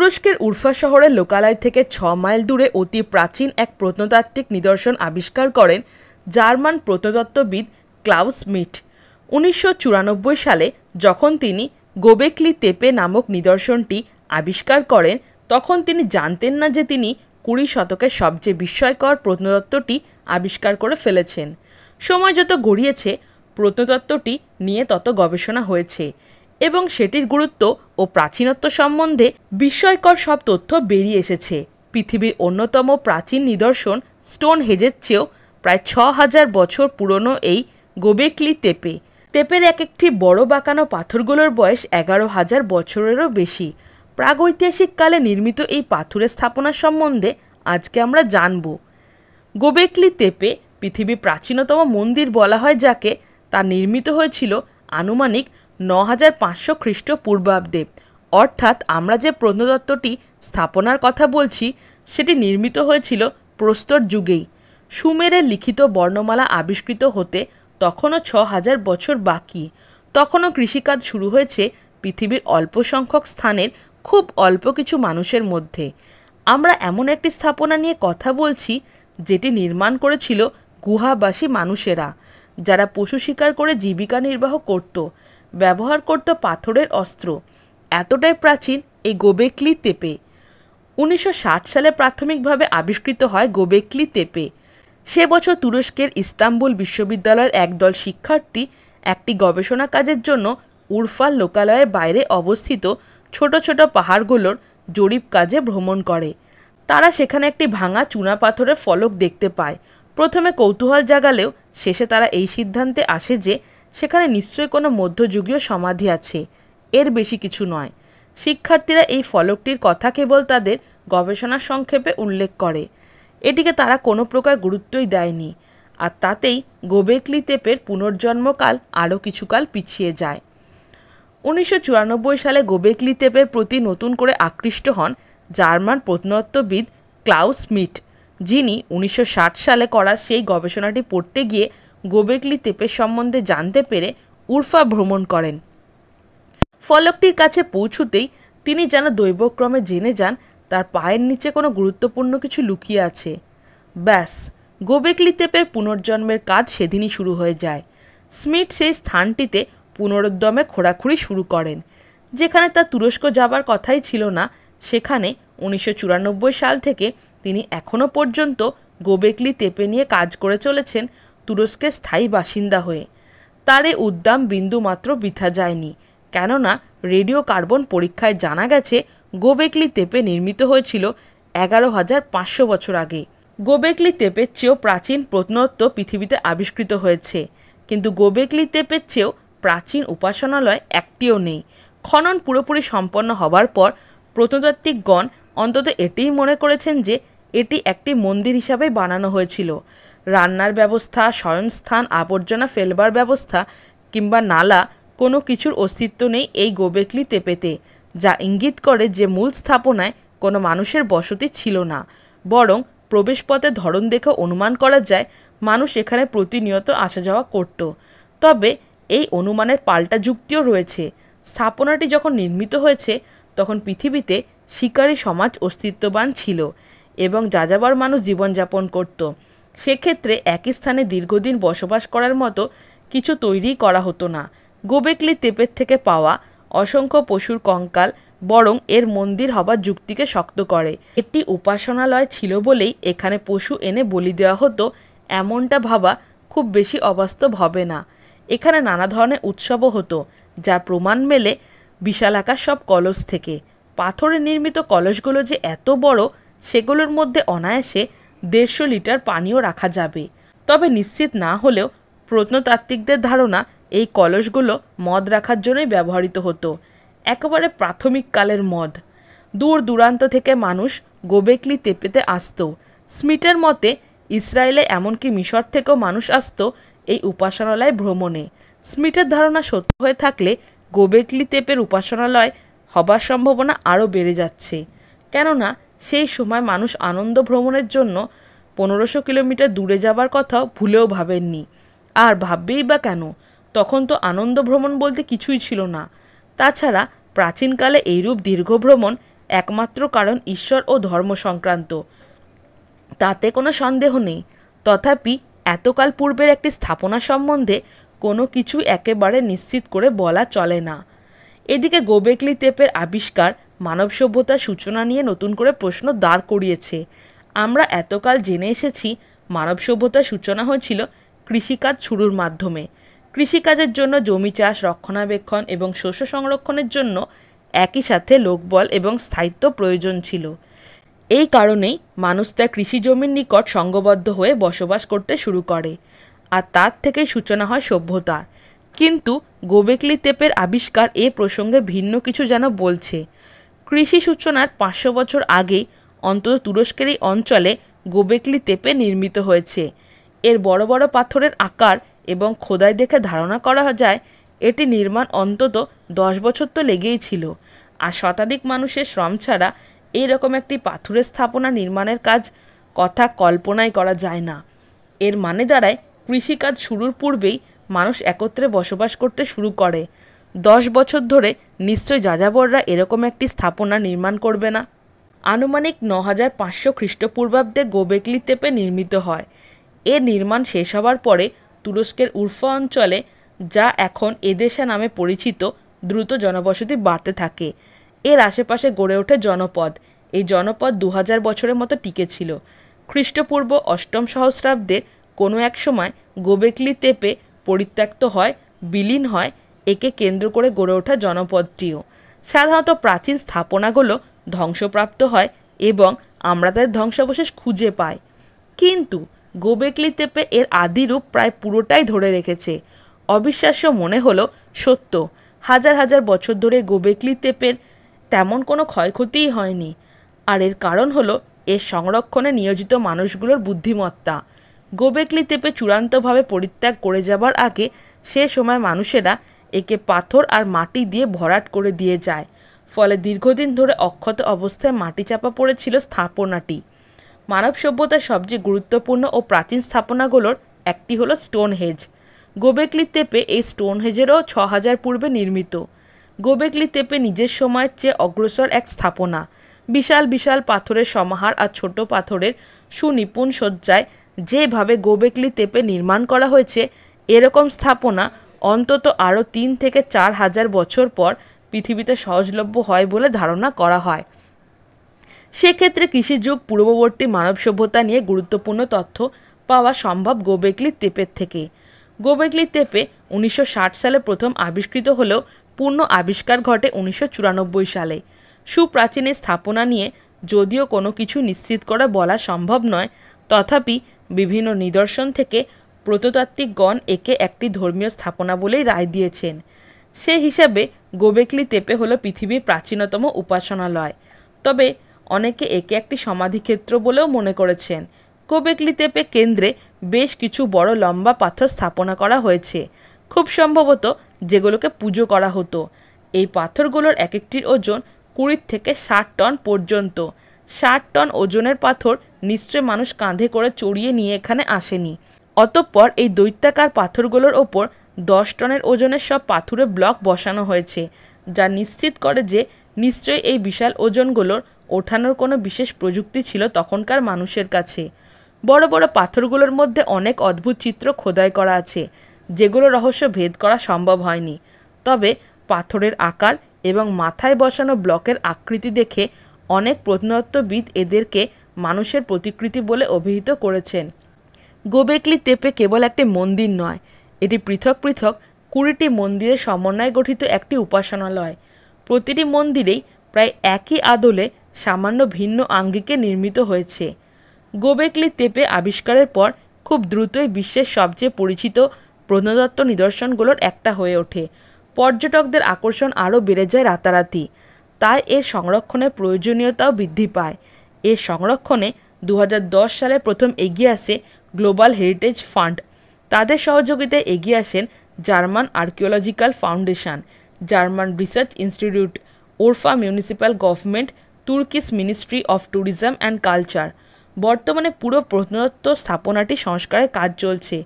তুরস্কের উর্ফা শহরের লোকালয় থেকে ছ মাইল দূরে অতি প্রাচীন এক প্রত্নতাত্ত্বিক নিদর্শন আবিষ্কার করেন জার্মান প্রত্নতত্ত্ববিদ ক্লাউস মিট উনিশশো সালে যখন তিনি গোবেকলি তেপে নামক নিদর্শনটি আবিষ্কার করেন তখন তিনি জানতেন না যে তিনি কুড়ি শতকের সবচেয়ে বিস্ময়কর প্রত্নতত্ত্বটি আবিষ্কার করে ফেলেছেন সময় যত গড়িয়েছে প্রত্নতত্ত্বটি নিয়ে তত গবেষণা হয়েছে এবং সেটির গুরুত্ব ও প্রাচীনত্ব সম্বন্ধে বিস্ময়কর সব তথ্য বেরিয়ে এসেছে পৃথিবীর অন্যতম প্রাচীন নিদর্শন স্টোন হেজের চেয়েও প্রায় ছ হাজার বছর পুরনো এই গোবেকলি তেপে তেপের এক একটি বড় বাঁকানো পাথরগুলোর বয়স এগারো হাজার বছরেরও বেশি প্রাগৈতিহাসিক কালে নির্মিত এই পাথরের স্থাপনা সম্বন্ধে আজকে আমরা জানব গোবেকলি তেপে পৃথিবীর প্রাচীনতম মন্দির বলা হয় যাকে তা নির্মিত হয়েছিল আনুমানিক ন হাজার পাঁচশো খ্রিস্টপূর্বাব্দে অর্থাৎ আমরা যে প্রত্নতত্ত্বটি স্থাপনার কথা বলছি সেটি নির্মিত হয়েছিল প্রস্তর যুগেই সুমেরে লিখিত বর্ণমালা আবিষ্কৃত হতে তখনও ছ হাজার বছর বাকি তখনও কৃষিকাজ শুরু হয়েছে পৃথিবীর অল্প সংখ্যক স্থানের খুব অল্প কিছু মানুষের মধ্যে আমরা এমন একটি স্থাপনা নিয়ে কথা বলছি যেটি নির্মাণ করেছিল গুহাবাসী মানুষেরা যারা পশু শিকার করে জীবিকা নির্বাহ করত ব্যবহার করত পাথরের অস্ত্র এতটাই প্রাচীন এই গোবেকলি তেপে উনিশশো সালে প্রাথমিকভাবে আবিষ্কৃত হয় গোবেকলি তেপে সে বছর তুরস্কের ইস্তাম্বুল বিশ্ববিদ্যালয়ের একদল শিক্ষার্থী একটি গবেষণা কাজের জন্য উরফাল লোকালয়ের বাইরে অবস্থিত ছোট ছোট পাহাড়গুলোর জরিপ কাজে ভ্রমণ করে তারা সেখানে একটি ভাঙা চুনা পাথরের ফলক দেখতে পায় প্রথমে কৌতূহল জাগালেও শেষে তারা এই সিদ্ধান্তে আসে যে সেখানে নিশ্চয়ই কোনো মধ্যযুগীয় সমাধি আছে এর বেশি কিছু নয় শিক্ষার্থীরা এই ফলকটির কথা কেবল তাদের গবেষণা সংক্ষেপে উল্লেখ করে এটিকে তারা কোনো প্রকার গুরুত্বই দেয়নি আর তাতেই গোবেকলি তেপের পুনর্জন্মকাল আরও কিছুকাল পিছিয়ে যায় উনিশশো সালে গোবেকলি তেপের প্রতি নতুন করে আকৃষ্ট হন জার্মান প্রত্নত্ববিদ ক্লাউস মিট যিনি উনিশশো সালে করা সেই গবেষণাটি পড়তে গিয়ে গোবেকলি তেপের সম্বন্ধে জানতে পেরে উর্ফা ভ্রমণ করেন ফলকটির কাছে পৌঁছুতেই তিনি যেন দৈবক্রমে জেনে যান তার পায়ের নিচে কোনো গুরুত্বপূর্ণ কিছু লুকিয়ে আছে ব্যাস গোবেকলি তেপের পুনর্জন্মের কাজ সেদিনই শুরু হয়ে যায় স্মিথ সেই স্থানটিতে পুনরুদ্যমে খোঁড়াখুড়ি শুরু করেন যেখানে তার তুরস্ক যাবার কথাই ছিল না সেখানে উনিশশো সাল থেকে তিনি এখনও পর্যন্ত গোবেকলি তেপে নিয়ে কাজ করে চলেছেন তুরস্কের স্থায়ী বাসিন্দা হয়ে তার এ উদ্দাম বিন্দুমাত্র বৃথা যায়নি কেননা রেডিও কার্বন পরীক্ষায় জানা গেছে গোবেকলি তেপে নির্মিত হয়েছিল এগারো হাজার পাঁচশো বছর আগে গোবেকলি তেপের চেয়েও প্রাচীন প্রত্নত্ব পৃথিবীতে আবিষ্কৃত হয়েছে কিন্তু গোবেকলি তেপের চেয়েও প্রাচীন উপাসনালয় একটিও নেই খনন পুরোপুরি সম্পন্ন হবার পর প্রত্নতাত্ত্বিকগণ অন্তত এটিই মনে করেছেন যে এটি একটি মন্দির হিসাবে বানানো হয়েছিল রান্নার ব্যবস্থা স্বয়ংস্থান আবর্জনা ফেলবার ব্যবস্থা কিংবা নালা কোনো কিছুর অস্তিত্ব নেই এই গোবেকলি তেপেতে যা ইঙ্গিত করে যে মূল স্থাপনায় কোনো মানুষের বসতি ছিল না বরং প্রবেশপথে ধরন দেখে অনুমান করা যায় মানুষ এখানে প্রতিনিয়ত আসা যাওয়া করত তবে এই অনুমানের পাল্টা যুক্তিও রয়েছে স্থাপনাটি যখন নির্মিত হয়েছে তখন পৃথিবীতে শিকারী সমাজ অস্তিত্ববান ছিল এবং যাযাবর মানুষ জীবনযাপন করত সেক্ষেত্রে একই স্থানে দীর্ঘদিন বসবাস করার মতো কিছু তৈরি করা হতো না গোবেকলি তেপের থেকে পাওয়া অসংখ্য পশুর কঙ্কাল বরং এর মন্দির হবার যুক্তিকে শক্ত করে একটি উপাসনালয় ছিল বলেই এখানে পশু এনে বলি দেওয়া হতো এমনটা ভাবা খুব বেশি অবাস্তব হবে না এখানে নানা ধরনের উৎসবও হতো যার প্রমাণ মেলে বিশালাকার সব কলস থেকে পাথরে নির্মিত কলসগুলো যে এত বড় সেগুলোর মধ্যে অনায়াসে দেড়শো লিটার পানিও রাখা যাবে তবে নিশ্চিত না হলেও প্রত্নতাত্ত্বিকদের ধারণা এই কলসগুলো মদ রাখার জন্যই ব্যবহৃত হতো একেবারে প্রাথমিককালের মদ দূর দূরান্ত থেকে মানুষ গোবেকলি তেপেতে আসত স্মিটের মতে ইসরায়েলে এমনকি মিশর থেকেও মানুষ আসত এই উপাসনালয় ভ্রমণে স্মিটের ধারণা সত্য হয়ে থাকলে গোবেকলি তেপের উপাসনালয় হবার সম্ভাবনা আরও বেড়ে যাচ্ছে কেননা সেই সময় মানুষ আনন্দ ভ্রমণের জন্য পনেরোশো কিলোমিটার দূরে যাবার কথাও ভুলেও ভাবেননি আর ভাববেই বা কেন তখন তো আনন্দ ভ্রমণ বলতে কিছুই ছিল না তাছাড়া প্রাচীনকালে এইরূপ দীর্ঘ ভ্রমণ একমাত্র কারণ ঈশ্বর ও ধর্ম সংক্রান্ত তাতে কোনো সন্দেহ নেই তথাপি এতকাল পূর্বের একটি স্থাপনা সম্বন্ধে কোনো কিছু একেবারে নিশ্চিত করে বলা চলে না এদিকে গোবেকলি টেপের আবিষ্কার মানব সভ্যতার সূচনা নিয়ে নতুন করে প্রশ্ন দাঁড় করিয়েছে আমরা এতকাল জেনে এসেছি মানব সভ্যতার সূচনা হয়েছিল কৃষিকাজ শুরুর মাধ্যমে কৃষিকাজের জন্য জমি চাষ রক্ষণাবেক্ষণ এবং শস্য সংরক্ষণের জন্য একই সাথে লোকবল এবং স্থায়িত্ব প্রয়োজন ছিল এই কারণেই মানুষ তার কৃষি জমির নিকট সঙ্গবদ্ধ হয়ে বসবাস করতে শুরু করে আর তার থেকেই সূচনা হয় সভ্যতা কিন্তু গোবেকলি তেপের আবিষ্কার এ প্রসঙ্গে ভিন্ন কিছু যেন বলছে কৃষি সূচনার পাঁচশো বছর আগেই অন্তত তুরস্কের এই অঞ্চলে গোবেকলি তেপে নির্মিত হয়েছে এর বড় বড় পাথরের আকার এবং খোদাই দেখে ধারণা করা যায় এটি নির্মাণ অন্তত দশ বছর তো লেগেই ছিল আর শতাধিক মানুষের শ্রম ছাড়া এই রকম একটি পাথরের স্থাপনা নির্মাণের কাজ কথা কল্পনাই করা যায় না এর মানে দাঁড়ায় কৃষিকাজ শুরুর পূর্বেই মানুষ একত্রে বসবাস করতে শুরু করে দশ বছর ধরে নিশ্চয় যাযাবররা এরকম একটি স্থাপনা নির্মাণ করবে না আনুমানিক ন হাজার পাঁচশো খ্রিস্টপূর্বাব্দে গোবেকলি তেপে নির্মিত হয় এ নির্মাণ শেষ হওয়ার পরে তুরস্কের উর্ফা অঞ্চলে যা এখন এদেশা নামে পরিচিত দ্রুত জনবসতি বাড়তে থাকে এর আশেপাশে গড়ে ওঠে জনপদ এই জনপদ দু হাজার বছরের মতো টিকে ছিল খ্রিস্টপূর্ব অষ্টম সহস্রাব্দে কোনো এক সময় গোবেকলি তেপে পরিত্যক্ত হয় বিলীন হয় একে কেন্দ্র করে গড়ে ওঠা জনপদটিও সাধারণত প্রাচীন স্থাপনাগুলো ধ্বংসপ্রাপ্ত হয় এবং আমরা তাদের ধ্বংসাবশেষ খুঁজে পাই কিন্তু গোবেকলি তেপে এর আদিরূপ প্রায় পুরোটাই ধরে রেখেছে অবিশ্বাস্য মনে হলো সত্য হাজার হাজার বছর ধরে গোবেকলি তেপের তেমন কোনো ক্ষয়ক্ষতিই হয়নি আর এর কারণ হলো এর সংরক্ষণে নিয়োজিত মানুষগুলোর বুদ্ধিমত্তা গোবেকলি তেপে চূড়ান্তভাবে পরিত্যাগ করে যাবার আগে সে সময় মানুষেরা একে পাথর আর মাটি দিয়ে ভরাট করে দিয়ে যায় ফলে দীর্ঘদিন ধরে অক্ষত অবস্থায় মাটি চাপা পড়েছিল স্থাপনাটি মানব সভ্যতার সবচেয়ে গুরুত্বপূর্ণ ও প্রাচীন স্থাপনাগুলোর একটি হলো হেজ গোবেকলি তেপে এই হেজেরও ছ হাজার পূর্বে নির্মিত গোবেকলি তেপে নিজের সময়ের চেয়ে অগ্রসর এক স্থাপনা বিশাল বিশাল পাথরের সমাহার আর ছোট পাথরের সুনিপুণ সজ্জায় যেভাবে গোবেকলি তেপে নির্মাণ করা হয়েছে এরকম স্থাপনা অন্তত আরও তিন থেকে চার হাজার বছর পর পৃথিবীতে সহজলভ্য হয় বলে ধারণা করা হয় সেক্ষেত্রে কৃষিযুগ পূর্ববর্তী মানব সভ্যতা নিয়ে গুরুত্বপূর্ণ তথ্য পাওয়া সম্ভব গোবেকলি তেপের থেকে গোবেকলি তেপে উনিশশো সালে প্রথম আবিষ্কৃত হলেও পূর্ণ আবিষ্কার ঘটে উনিশশো সালে সুপ্রাচীনের স্থাপনা নিয়ে যদিও কোনো কিছু নিশ্চিত করা বলা সম্ভব নয় তথাপি বিভিন্ন নিদর্শন থেকে প্রত্নতাত্ত্বিকগণ একে একটি ধর্মীয় স্থাপনা বলেই রায় দিয়েছেন সে হিসাবে গোবেকলি তেপে হলো পৃথিবীর প্রাচীনতম উপাসনালয় তবে অনেকে একে একটি সমাধিক্ষেত্র বলেও মনে করেছেন গোবেকলি তেপে কেন্দ্রে বেশ কিছু বড় লম্বা পাথর স্থাপনা করা হয়েছে খুব সম্ভবত যেগুলোকে পুজো করা হতো এই পাথরগুলোর এক একটির ওজন কুড়ির থেকে ষাট টন পর্যন্ত ষাট টন ওজনের পাথর নিশ্চয় মানুষ কাঁধে করে চড়িয়ে নিয়ে এখানে আসেনি অতঃপর এই দৈত্যাকার পাথরগুলোর ওপর দশ টনের ওজনের সব পাথুরে ব্লক বসানো হয়েছে যা নিশ্চিত করে যে নিশ্চয়ই এই বিশাল ওজনগুলোর ওঠানোর কোনো বিশেষ প্রযুক্তি ছিল তখনকার মানুষের কাছে বড় বড় পাথরগুলোর মধ্যে অনেক অদ্ভুত চিত্র খোদাই করা আছে যেগুলো রহস্য ভেদ করা সম্ভব হয়নি তবে পাথরের আকার এবং মাথায় বসানো ব্লকের আকৃতি দেখে অনেক প্রত্নত্ববিদ এদেরকে মানুষের প্রতিকৃতি বলে অভিহিত করেছেন গোবেকলি তেপে কেবল একটি মন্দির নয় এটি পৃথক পৃথক কুড়িটি মন্দিরের সমন্বয়ে গঠিত একটি উপাসনালয় প্রতিটি মন্দিরেই প্রায় একই আদলে সামান্য ভিন্ন আঙ্গিকে নির্মিত হয়েছে গোবেকলি তেপে আবিষ্কারের পর খুব দ্রুতই বিশ্বের সবচেয়ে পরিচিত প্রত্নতত্ত্ব নিদর্শনগুলোর একটা হয়ে ওঠে পর্যটকদের আকর্ষণ আরও বেড়ে যায় রাতারাতি তাই এর সংরক্ষণের প্রয়োজনীয়তাও বৃদ্ধি পায় এর সংরক্ষণে দু সালে প্রথম এগিয়ে আসে গ্লোবাল হেরিটেজ ফান্ড তাদের সহযোগিতায় এগিয়ে আসেন German archaeological foundation German research institute Urfa municipal government Turkish ministry of tourism and culture বর্তমানে পুরো প্রত্নতত্ত্ব স্থাপনাটি সংস্কারের কাজ চলছে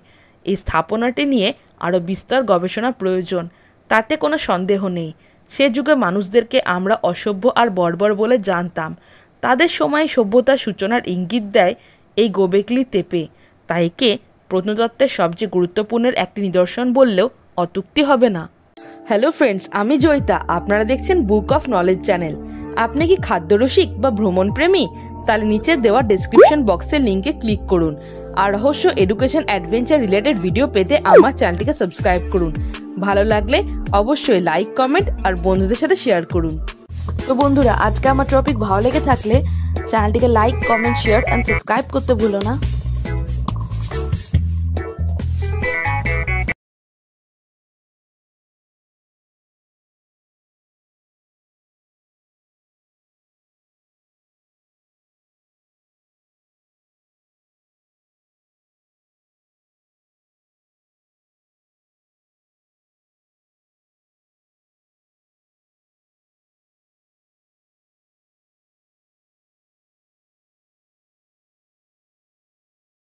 এই স্থাপনাটি নিয়ে আরও বিস্তর গবেষণা প্রয়োজন তাতে কোনো সন্দেহ নেই সে যুগে মানুষদেরকে আমরা অসভ্য আর বর্বর বলে জানতাম তাদের সময়ে সভ্যতার সূচনার ইঙ্গিত দেয় এই গোবেকলি তেপে তাইকে প্রত্নতত্ত্বের সবচেয়ে গুরুত্বপূর্ণ একটি নিদর্শন বললেও অতুক্তি হবে না হ্যালো ফ্রেন্ডস আমি জয়িতা আপনারা দেখছেন বুক অফ নলেজ চ্যানেল আপনি কি খাদ্যরসিক বা ভ্রমণ প্রেমী তাহলে নিচে দেওয়া ডিসক্রিপশন বক্সের লিঙ্কে ক্লিক করুন আর রহস্য এডুকেশন অ্যাডভেঞ্চার রিলেটেড ভিডিও পেতে আমার চ্যানেলটিকে সাবস্ক্রাইব করুন ভালো লাগলে অবশ্যই লাইক কমেন্ট আর বন্ধুদের সাথে শেয়ার করুন তো বন্ধুরা আজকে আমার টপিক ভালো লেগে থাকলে চ্যানেলটিকে like comment share and subscribe করতে ভুলো না